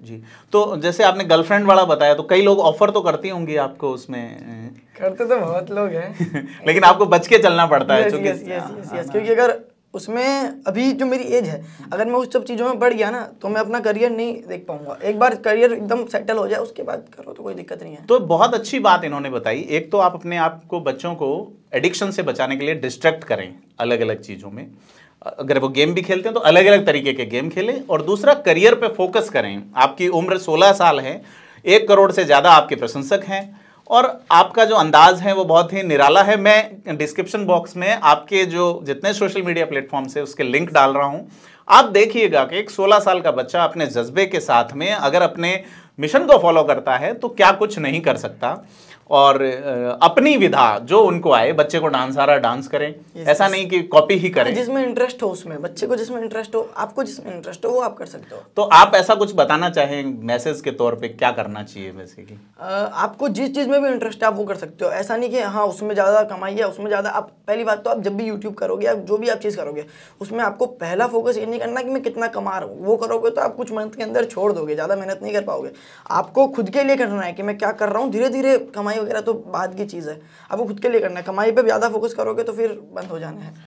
जी तो जैसे आपने गर्लफ्रेंड वाला बताया तो कई लोग ऑफर तो करती होंगी आपको उसमें करते तो बहुत लोग हैं लेकिन आपको बच के चलना पड़ता है हाँ, हाँ, क्योंकि हाँ। अगर उसमें अभी जो मेरी एज है अगर मैं उस सब चीज़ों में बढ़ गया ना तो मैं अपना करियर नहीं देख पाऊंगा एक बार करियर एकदम सेटल हो जाए उसके बाद करो तो कोई दिक्कत नहीं है तो बहुत अच्छी बात इन्होंने बताई एक तो आप अपने आप को बच्चों को एडिक्शन से बचाने के लिए डिस्ट्रैक्ट करें अलग अलग चीज़ों में अगर वो गेम भी खेलते हैं तो अलग अलग तरीके के गेम खेलें और दूसरा करियर पर फोकस करें आपकी उम्र सोलह साल है एक करोड़ से ज़्यादा आपके प्रशंसक हैं और आपका जो अंदाज है वो बहुत ही निराला है मैं डिस्क्रिप्शन बॉक्स में आपके जो जितने सोशल मीडिया प्लेटफॉर्म्स है उसके लिंक डाल रहा हूँ आप देखिएगा कि एक 16 साल का बच्चा अपने जज्बे के साथ में अगर अपने मिशन को फॉलो करता है तो क्या कुछ नहीं कर सकता और अपनी विधा जो उनको आए बच्चे को डांस आ रहा डांस करें ऐसा नहीं कि कॉपी ही करें हाँ, जिसमें इंटरेस्ट हो उसमें बच्चे को जिसमें इंटरेस्ट हो आपको जिसमें इंटरेस्ट हो वो आप कर सकते हो तो आप ऐसा कुछ बताना चाहें मैसेज के तौर पे क्या करना चाहिए बेसिकली आपको जिस चीज़ में भी इंटरेस्ट है आप वो कर सकते हो ऐसा नहीं कि हाँ उसमें ज़्यादा कमाई है उसमें ज़्यादा आप पहली बात तो आप जब भी यूट्यूब करोगे आप जो भी आप चीज़ करोगे उसमें आपको पहला फोकस ये नहीं करना कि मैं कितना कमा रहा हूँ वो करोगे तो आप कुछ मंथ के अंदर छोड़ दोगे ज़्यादा मेहनत नहीं कर पाओगे आपको खुद के लिए करना है कि मैं क्या कर रहा हूँ धीरे धीरे कमाई वगैरह तो बाद की चीज़ है आपको खुद के लिए करना है कमाई पर ज़्यादा फोकस करोगे तो फिर बंद हो जाना है